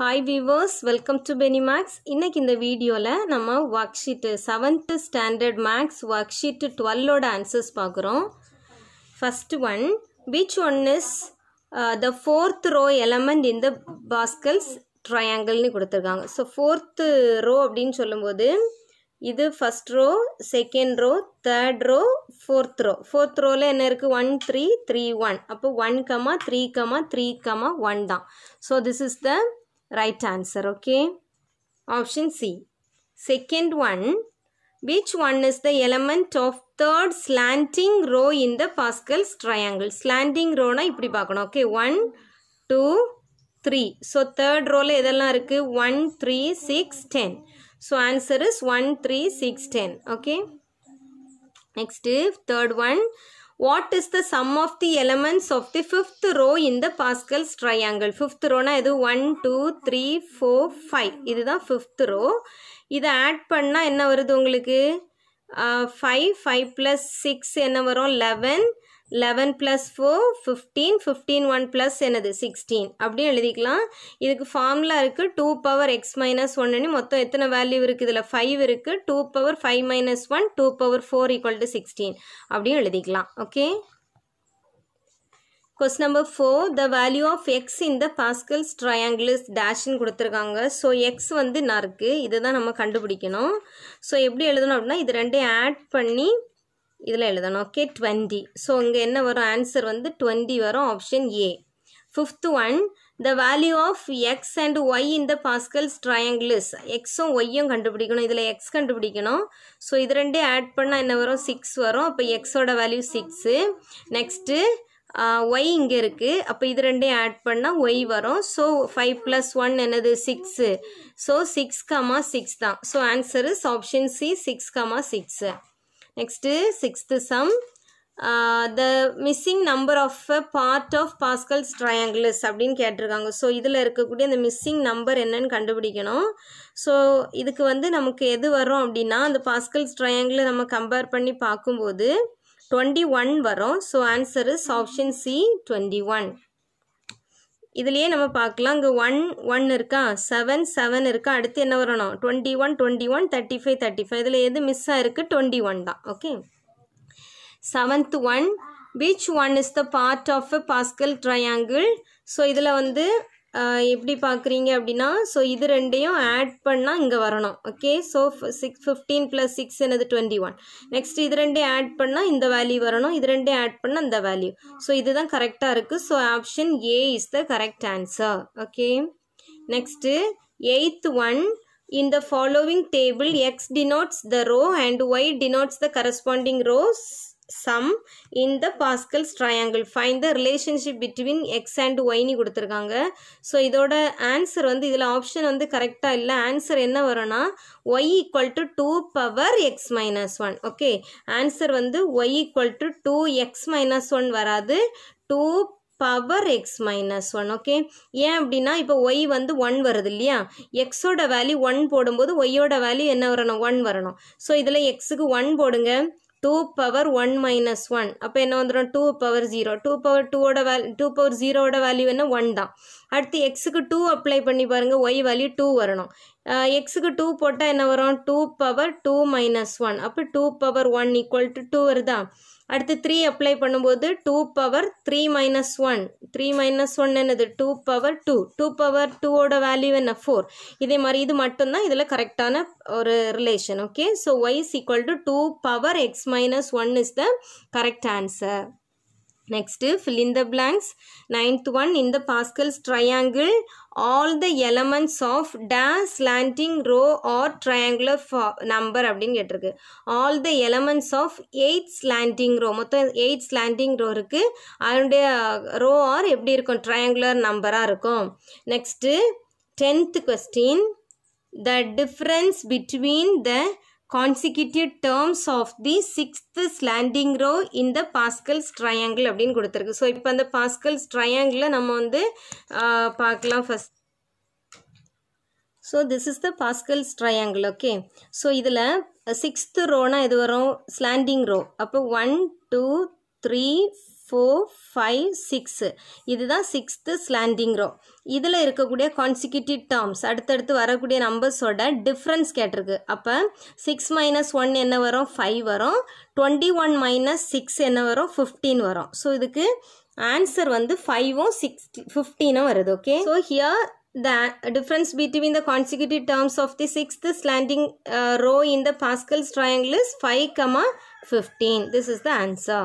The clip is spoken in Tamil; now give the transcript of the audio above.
ஹாய் வியூவர்ஸ் வெல்கம் டு பெனி மேக்ஸ் இன்றைக்கி இந்த வீடியோவில் நம்ம worksheet seventh standard maths worksheet டுவெல்லோட ஆன்சர்ஸ் பார்க்குறோம் first one which one is the fourth row element in the Pascal's ட்ரையாங்கிள்னு கொடுத்துருக்காங்க ஸோ ஃபோர்த்து ரோ அப்படின்னு சொல்லும்போது இது first row second row third row fourth row fourth ரோவில் என்ன இருக்குது ஒன் த்ரீ த்ரீ ஒன் அப்போ one comma three comma three comma one தான் so this is the right answer okay option c second one which one is the element of third slanting row in the pascal's triangle slanting row na ipdi பார்க்கணும் okay 1 2 3 so third row la edella irukku 1 3 6 10 so answer is 1 3 6 10 okay next third one what is the sum of the elements of the fifth row இந்த பாஸ்கல்ஸ் ட்ரையாங்கிள் ஃபிஃப்த் ரோனா இது one two three four five இதுதான் ஃபிஃப்த் ரோ இதை ஆட் பண்ணால் என்ன வருது உங்களுக்கு ஃபைவ் ஃபைவ் ப்ளஸ் சிக்ஸ் என்ன வரும் eleven eleven plus four fifteen fifteen one plus என்னது சிக்ஸ்டீன் அப்படின்னு எழுதிக்கலாம் இதுக்கு ஃபார்முலா இருக்குது டூ பவர் எக்ஸ் மைனஸ் ஒன்றுன்னு மொத்தம் எத்தனை வேல்யூ இருக்குது இதில் ஃபைவ் இருக்குது two power five minus one two power four equal to sixteen அப்படின்னு எழுதிக்கலாம் okay question number four the value of x இந்த பாஸ்கல்ஸ் ட்ரையாங்கிள்ஸ் டேஷ்னு கொடுத்துருக்காங்க ஸோ எக்ஸ் வந்து நான் இருக்குது இதை தான் நம்ம கண்டுபிடிக்கணும் ஸோ எப்படி எழுதணும் அப்படின்னா இது ரெண்டையும் ஆட் பண்ணி இதில் எழுதணும் ஓகே டுவெண்ட்டி ஸோ இங்கே என்ன வரும் ஆன்சர் வந்து டுவெண்ட்டி வரும் option A fifth one the value of x and y இந்த பாஸ்கல்ஸ் ட்ரையாங்கிள்ஸ் எக்ஸும் ஒய்யும் கண்டுபிடிக்கணும் இதில் எக்ஸ் கண்டுபிடிக்கணும் ஸோ இது ரெண்டே ஆட் பண்ணால் என்ன வரும் சிக்ஸ் வரும் அப்போ எக்ஸோட வேல்யூ சிக்ஸு நெக்ஸ்ட்டு ஒய் இங்கே இருக்குது அப்போ இது ரெண்டையும் ஆட் பண்ணால் ஒய் வரும் ஸோ ஃபைவ் ப்ளஸ் ஒன் என்னது six so six comma six தான் so answer is option C six comma six next sixth sum the missing number of a part of Pascal's triangles அப்படின்னு கேட்டிருக்காங்க ஸோ இதில் இருக்கக்கூடிய அந்த மிஸ்ஸிங் நம்பர் என்னன்னு கண்டுபிடிக்கணும் ஸோ இதுக்கு வந்து நமக்கு எது வரும் அப்படின்னா அந்த பாஸ்கல்ஸ் ட்ரையாங்கிளை நம்ம கம்பேர் பண்ணி பார்க்கும்போது ட்வெண்ட்டி ஒன் வரும் so answer is option C twenty one இதுலேயே நம்ம பார்க்கலாம் இங்கே ஒன் ஒன் இருக்கா செவன் செவன் இருக்கா அடுத்து என்ன வரணும் twenty one twenty one thirty five thirty five இதில் எது மிஸ் இருக்குது டுவெண்ட்டி ஒன் தான் okay seventh one which one is the part of Pascal triangle so இதில் வந்து எப்படி பார்க்குறீங்க அப்படின்னா ஸோ இது ரெண்டையும் ஆட் பண்ணால் இங்கே வரணும் okay so six fifteen plus six எனது டுவெண்ட்டி ஒன் நெக்ஸ்ட் இது ரெண்டையும் ஆட் பண்ணால் இந்த வேல்யூ வரணும் இது ரெண்டையும் ஆட் பண்ணால் இந்த வேல்யூ ஸோ இதுதான் கரெக்டாக இருக்குது so option A is the correct answer okay next eighth one in the following table x denotes the row and y denotes the corresponding rows sum the Pascal's triangle. Find find the relationship x x and நீ கொடுத்துருக்காங்க ஸோ இதோட ஆன்சர் வந்து இதில் ஆப்ஷன் வந்து கரெக்டாக இல்லை ஆன்சர் என்ன வருனா, y equal to two power x minus one okay answer வந்து y equal to two x minus one வராது two power x minus one okay ஏன் அப்படின்னா இப்போ ஒய் வந்து ஒன் வருது இல்லையா எக்ஸோட வேல்யூ ஒன் போடும்போது ஓட வேல்யூ என்ன வரணும் ஒன் வரணும் ஸோ இதில் எக்ஸுக்கு ஒன் போடுங்க two power one minus one அப்போ என்ன வந்துடும் two power zero two power டூவோட வேல் டூ பவர் ஜீரோட வேல்யூ என்ன ஒன் தான் அடுத்து எக்ஸுக்கு டூ அப்ளை பண்ணி பாருங்கள் ஒய் வேல்யூ டூ வரணும் எக்ஸுக்கு டூ போட்டால் என்ன வரும் two power two minus one அப்போ two power one equal to two வருதா அடுத்து த்ரீ அப்ளை பண்ணும்போது two power three minus one three minus one என்னது two power two two power டூவோட வேல்யூ என்ன ஃபோர் இதே மாதிரி இது மட்டும்தான் இதில் கரெக்டான ஒரு relation okay so y is equal to two power x minus one is the correct answer next fill in the blanks ninth one இந்த Pascal's triangle all the elements of these slanting row are triangular for number அப்படின்னு கேட்டிருக்கு all the elements of eight slanting row மொத்தம் எயிட் ஸ்லாண்டிங் ரோ இருக்குது அதனுடைய ரோ ஆர் எப்படி இருக்கும் ட்ரையாங்குலர் நம்பராக இருக்கும் next tenth question the difference between the consecutive terms of the sixth slanting row இந்த த பாஸ்கல்ஸ் ட்ரையாங்கிள் அப்படின்னு கொடுத்துருக்கு ஸோ இப்போ அந்த பாஸ்கல்ஸ் ட்ரையாங்கிளை நம்ம வந்து பார்க்கலாம் first so this is the Pascal's triangle okay so இதில் சிக்ஸ்த்து ரோனால் எது வரும் ஸ்லாண்டிங் ரோ அப்போ one two three four five six இதுதான் சிக்ஸ்த்து ஸ்லாண்டிங் ரோ இதில் இருக்கக்கூடிய கான்சிக்யூட்டிவ் டேர்ம்ஸ் அடுத்தடுத்து வரக்கூடிய நம்பர்ஸோட டிஃப்ரென்ஸ் கேட்டிருக்கு அப்போ சிக்ஸ் மைனஸ் ஒன் என்ன வரும் ஃபைவ் வரும் டுவெண்ட்டி ஒன் மைனஸ் சிக்ஸ் என்ன வரும் ஃபிஃப்டீன் வரும் ஸோ இதுக்கு ஆன்சர் வந்து ஃபைவும் ஃபிஃப்டீனும் வருது okay so here the difference between the consecutive terms of the sixth slanting uh, row in the Pascal's triangle is 5, This is the answer.